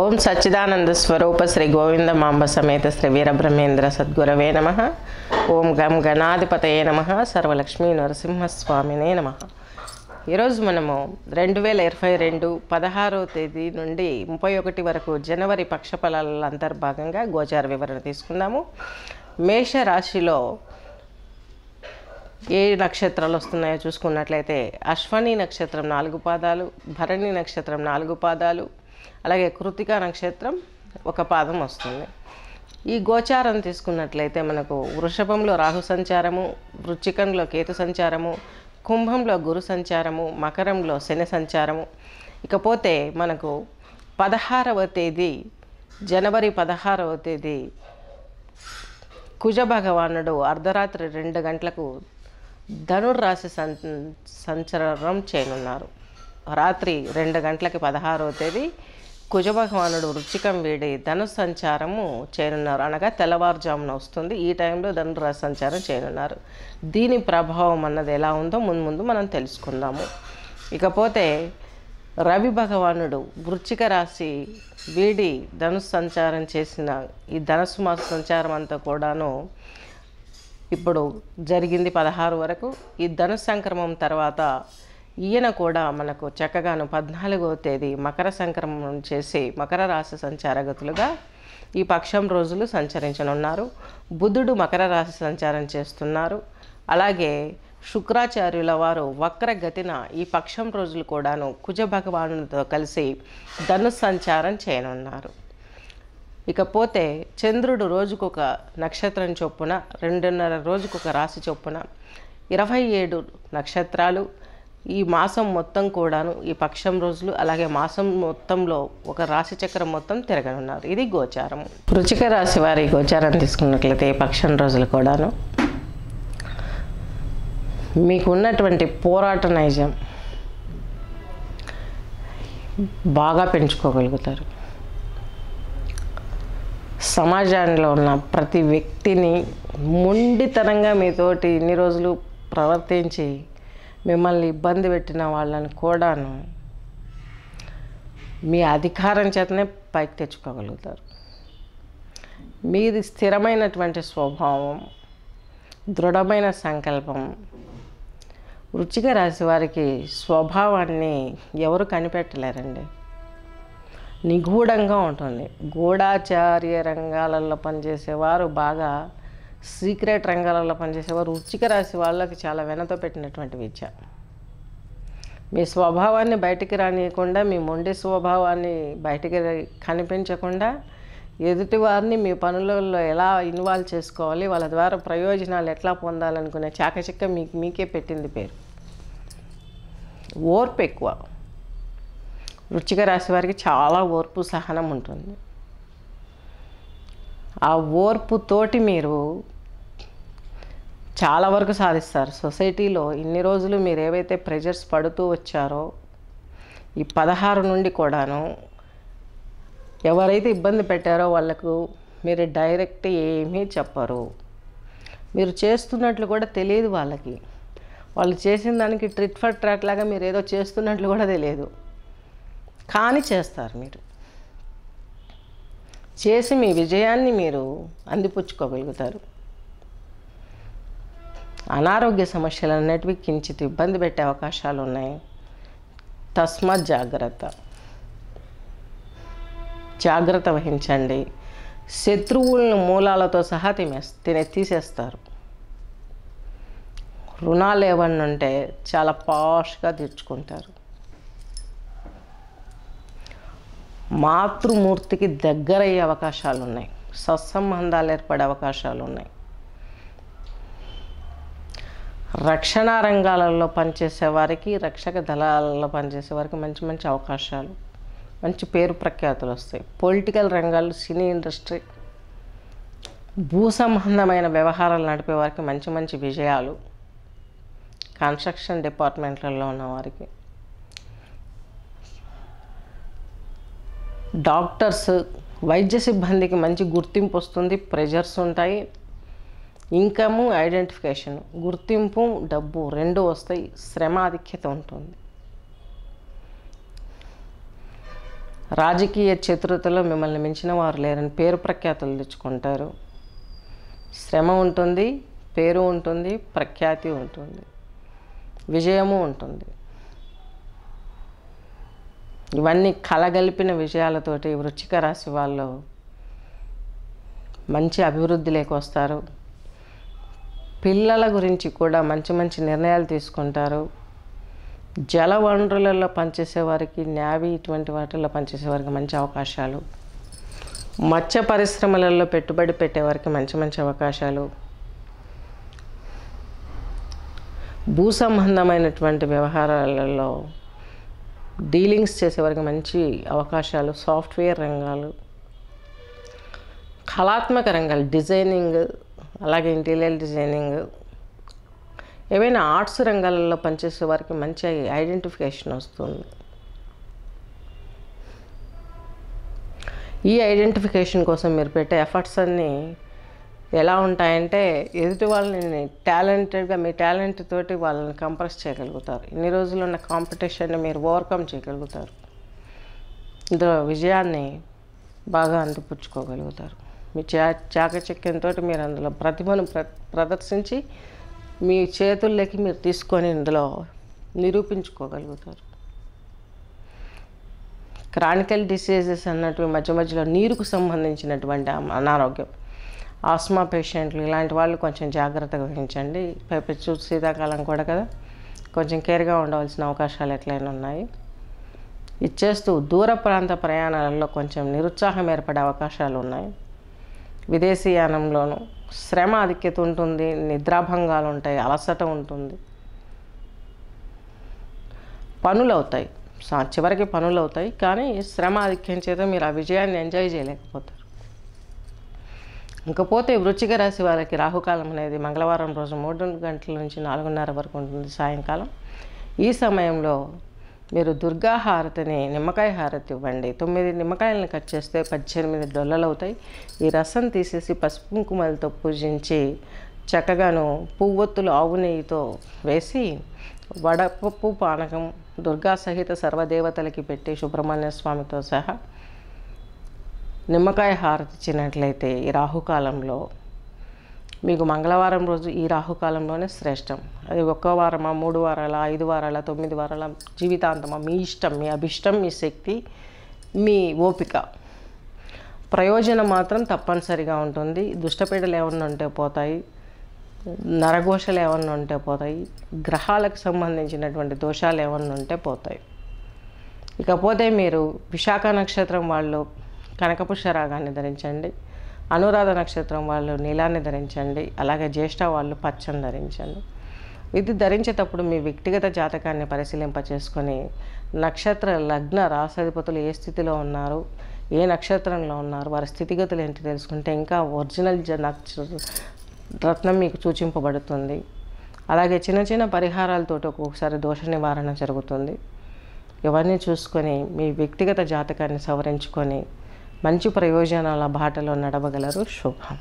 ఓం సచ్చిదానంద స్వరూప శ్రీ గోవింద మాంబ సమేత శ్రీ వీరబ్రహ్మేంద్ర సద్గురవే నమ ఓం గం గణాధిపతయే నమ సర్వలక్ష్మీ నరసింహస్వామినే నమ ఈరోజు మనము రెండు వేల ఇరవై రెండు పదహారో తేదీ నుండి ముప్పై ఒకటి వరకు జనవరి పక్ష ఫలాల అంతర్భాగంగా గోచార వివరణ తీసుకుందాము మేషరాశిలో ఏ నక్షత్రాలు వస్తున్నాయో చూసుకున్నట్లయితే అశ్వని నక్షత్రం నాలుగు పాదాలు భరణి నక్షత్రం నాలుగు పాదాలు అలాగే కృతికా నక్షత్రం ఒక పాదం వస్తుంది ఈ గోచారం తీసుకున్నట్లయితే మనకు వృషభంలో రాహు సంచారము వృచ్చికంలో కేతు సంచారము కుంభంలో గురు సంచారము మకరంలో శని సంచారము ఇకపోతే మనకు పదహారవ తేదీ జనవరి పదహారవ తేదీ కుజ భగవానుడు అర్ధరాత్రి రెండు గంటలకు ధనుర్రాశి సంచరం చేయనున్నారు రాత్రి రెండు గంటలకి పదహారవ తేదీ కుజభగవానుడు వృచ్చికం వీడి ధను సంచారము చేరున్నారు అనగా తెల్లవారుజామున వస్తుంది ఈ టైంలో ధనుర సంచారం చేరున్నారు దీని ప్రభావం అన్నది ఎలా ఉందో ముందు ముందు మనం తెలుసుకుందాము ఇకపోతే రవి భగవానుడు వృచ్చిక రాశి వీడి ధను సంచారం చేసిన ఈ ధనుసు మాస సంచారం అంతా కూడాను ఇప్పుడు జరిగింది పదహారు వరకు ఈ ధను సంక్రమం తర్వాత ఈయన కూడా మనకు చక్కగాను పద్నాలుగవ తేదీ మకర సంక్రమణం చేసి మకర రాశి సంచారగతులుగా ఈ పక్షం రోజులు సంచరించనున్నారు బుధుడు మకర రాశి సంచారం చేస్తున్నారు అలాగే శుక్రాచార్యుల వారు వక్రగతిన ఈ పక్షం రోజులు కూడాను కుజ భగవానులతో కలిసి ధను సంచారం చేయనున్నారు ఇకపోతే చంద్రుడు రోజుకొక నక్షత్రం చొప్పున రెండున్నర రోజుకొక రాశి చొప్పున ఇరవై ఏడు నక్షత్రాలు ఈ మాసం మొత్తం కూడాను ఈ పక్షం రోజులు అలాగే మాసం మొత్తంలో ఒక రాశి చక్రం మొత్తం తిరగనున్నారు ఇది గోచారం వృచిక రాశి వారి గోచారం తీసుకున్నట్లయితే ఈ పక్షం రోజులు కూడాను మీకున్నటువంటి పోరాట నైజం బాగా పెంచుకోగలుగుతారు సమాజంలో ఉన్న ప్రతి వ్యక్తిని మొండితనంగా మీతోటి ఇన్ని రోజులు ప్రవర్తించి మిమ్మల్ని ఇబ్బంది పెట్టిన వాళ్ళని కూడాను మీ అధికారం చేతనే పైకి తెచ్చుకోగలుగుతారు మీది స్థిరమైనటువంటి స్వభావం దృఢమైన సంకల్పం వృచ్చిక రాసి వారికి స్వభావాన్ని ఎవరు కనిపెట్టలేరండి నిగూఢంగా ఉంటుంది గూఢాచార్య రంగాలలో పనిచేసేవారు బాగా సీక్రెట్ రంగాలలో పనిచేసేవారు వృశ్చిక రాశి వాళ్ళకి చాలా వెనతో పెట్టినటువంటి విద్య మీ స్వభావాన్ని బయటికి రానియకుండా మీ మొండి స్వభావాన్ని బయటికి కనిపించకుండా ఎదుటి వారిని మీ పనులలో ఎలా ఇన్వాల్వ్ చేసుకోవాలి వాళ్ళ ద్వారా ప్రయోజనాలు ఎట్లా పొందాలనుకునే చాకచక్క మీకు మీకే పెట్టింది పేరు ఓర్పు ఎక్కువ వృచ్చిక రాశి వారికి చాలా ఓర్పు సహనం ఉంటుంది ఆ ఓర్పుతోటి మీరు చాలా వరకు సాధిస్తారు సొసైటీలో ఇన్ని రోజులు మీరు ఏవైతే ప్రెజర్స్ పడుతూ వచ్చారో ఈ పదహారు నుండి కూడాను ఎవరైతే ఇబ్బంది పెట్టారో వాళ్ళకు మీరు డైరెక్ట్ ఏమీ చెప్పరు మీరు చేస్తున్నట్లు కూడా తెలియదు వాళ్ళకి వాళ్ళు చేసిన దానికి ట్రిట్ ఫర్ ట్రాక్ లాగా మీరు ఏదో చేస్తున్నట్లు కూడా తెలియదు కానీ చేస్తారు మీరు చేసి మీ విజయాన్ని మీరు అందిపుచ్చుకోగలుగుతారు అనారోగ్య సమస్యలు అన్నిటివి కించిత్ ఇబ్బంది పెట్టే అవకాశాలు ఉన్నాయి తస్మాత్ జాగ్రత్త జాగ్రత్త వహించండి శత్రువులను మూలాలతో సహా తినే తినే తీసేస్తారు రుణాలు ఏమన్నా ఉంటే చాలా పాష్గా తీర్చుకుంటారు మాతృమూర్తికి దగ్గరయ్యే అవకాశాలు ఉన్నాయి సత్సంబంధాలు ఏర్పడే అవకాశాలు ఉన్నాయి రక్షణ రంగాలలో పనిచేసే వారికి రక్షక దళాలలో పనిచేసే వారికి మంచి మంచి అవకాశాలు మంచి పేరు ప్రఖ్యాతులు వస్తాయి పొలిటికల్ రంగాలు సినీ ఇండస్ట్రీ భూ సంబంధమైన వ్యవహారాలు నడిపే వారికి మంచి మంచి విజయాలు కన్స్ట్రక్షన్ డిపార్ట్మెంట్లలో ఉన్నవారికి డాక్టర్స్ వైద్య సిబ్బందికి మంచి గుర్తింపు వస్తుంది ప్రెజర్స్ ఉంటాయి ఇన్కము ఐడెంటిఫికేషన్ గుర్తింపు డబ్బు రెండు వస్తాయి శ్రమ ఆధిక్యత ఉంటుంది రాజకీయ చతురతలో మిమ్మల్ని మించిన వారు లేరని పేరు ప్రఖ్యాతులు తెచ్చుకుంటారు శ్రమ ఉంటుంది పేరు ఉంటుంది ప్రఖ్యాతి ఉంటుంది విజయము ఉంటుంది ఇవన్నీ కలగలిపిన విషయాలతోటి వృచ్చిక రాశి వాళ్ళు మంచి అభివృద్ధిలోకి వస్తారు పిల్లల గురించి కూడా మంచి మంచి నిర్ణయాలు తీసుకుంటారు జల వనరులలో పనిచేసే వారికి న్యావి ఇటువంటి వాటిల్లో పనిచేసే వారికి మంచి అవకాశాలు మత్స్య పరిశ్రమలలో పెట్టుబడి పెట్టేవారికి మంచి మంచి అవకాశాలు భూ సంబంధమైనటువంటి వ్యవహారాలలో డీలింగ్స్ చేసేవారికి మంచి అవకాశాలు సాఫ్ట్వేర్ రంగాలు కళాత్మక రంగాలు డిజైనింగ్ అలాగే ఇంటీరియర్ డిజైనింగ్ ఏవైనా ఆర్ట్స్ రంగాలలో పనిచేసే వారికి మంచి ఐడెంటిఫికేషన్ వస్తుంది ఈ ఐడెంటిఫికేషన్ కోసం మీరు పెట్టే ఎఫర్ట్స్ అన్నీ ఎలా ఉంటాయంటే ఎదుటి వాళ్ళని టాలెంటెడ్గా మీ టాలెంట్ తోటి వాళ్ళని కంప్రెస్ చేయగలుగుతారు ఇన్ని రోజులు ఉన్న కాంపిటీషన్ని మీరు ఓవర్కమ్ చేయగలుగుతారు ఇందులో విజయాన్ని బాగా అందిపుచ్చుకోగలుగుతారు మీ చా చాకచక్యంతో మీరు అందులో ప్రతిభను ప్ర ప్రదర్శించి మీ చేతుల్లోకి మీరు తీసుకొని ఇందులో నిరూపించుకోగలుగుతారు క్రానికల్ డిసీజెస్ అన్నట్టు మధ్య మధ్యలో నీరుకు సంబంధించినటువంటి అనారోగ్యం ఆస్మా పేషెంట్లు ఇలాంటి వాళ్ళు కొంచెం జాగ్రత్తగా వహించండి చూసి శీతాకాలం కూడా కదా కొంచెం కేర్గా ఉండవలసిన అవకాశాలు ఎట్లయినా ఉన్నాయి ఇచ్చేస్తూ దూర ప్రాంత ప్రయాణాలలో కొంచెం నిరుత్సాహం ఏర్పడే అవకాశాలు ఉన్నాయి విదేశీయానంలోనూ శ్రమ ఆధిక్యత ఉంటుంది నిద్రాభంగాలు ఉంటాయి అలసట ఉంటుంది పనులు అవుతాయి చివరికి పనులు అవుతాయి కానీ శ్రమ ఆధిక్యం చేత మీరు ఆ విజయాన్ని ఎంజాయ్ చేయలేకపోతారు ఇకపోతే వృచ్చిక రాశి వారికి రాహుకాలం అనేది మంగళవారం రోజు మూడు గంటల నుంచి నాలుగున్నర వరకు ఉంటుంది సాయంకాలం ఈ సమయంలో మీరు దుర్గా హారతిని నిమ్మకాయ హారతి ఇవ్వండి తొమ్మిది నిమ్మకాయలను కట్ చేస్తే పద్దెనిమిది డొల్లలు అవుతాయి ఈ రసం తీసేసి పసుపు కుంకుమలతో పూజించి చక్కగాను పువ్వొత్తులు ఆవు నెయ్యితో వేసి వడపప్పు పానకం దుర్గా సహిత సర్వదేవతలకి పెట్టి సుబ్రహ్మణ్య స్వామితో సహా నిమ్మకాయ హారతిచ్చినట్లయితే ఈ రాహుకాలంలో మీకు మంగళవారం రోజు ఈ రాహుకాలంలోనే శ్రేష్టం అది ఒక్క వారమా మూడు వారాల ఐదు వారాల తొమ్మిది వారాల జీవితాంతమా మీ ఇష్టం మీ అభిష్టం మీ శక్తి మీ ఓపిక ప్రయోజనం మాత్రం తప్పనిసరిగా ఉంటుంది దుష్టపీడలు ఏమన్నా ఉంటే పోతాయి నరఘోషలు ఏమన్నా ఉంటే పోతాయి గ్రహాలకు సంబంధించినటువంటి దోషాలు ఏమన్నా ఉంటే పోతాయి ఇకపోతే మీరు విశాఖ నక్షత్రం వాళ్ళు కనకపుష్ప రాగాన్ని ధరించండి అనురాధ నక్షత్రం వాళ్ళు నీలాన్ని ధరించండి అలాగే జ్యేష్ఠ వాళ్ళు పచ్చని ధరించండి ఇది ధరించేటప్పుడు మీ వ్యక్తిగత జాతకాన్ని పరిశీలింప చేసుకొని నక్షత్ర లగ్న రాసాధిపతులు ఏ స్థితిలో ఉన్నారు ఏ నక్షత్రంలో ఉన్నారు వారి స్థితిగతులు ఏంటి తెలుసుకుంటే ఇంకా ఒరిజినల్ రత్నం మీకు సూచింపబడుతుంది అలాగే చిన్న చిన్న పరిహారాలతో ఒక్కొక్కసారి దోష నివారణ జరుగుతుంది ఇవన్నీ చూసుకొని మీ వ్యక్తిగత జాతకాన్ని సవరించుకొని మంచి ప్రయోజనాల బాటలో నడవగలరు శుభం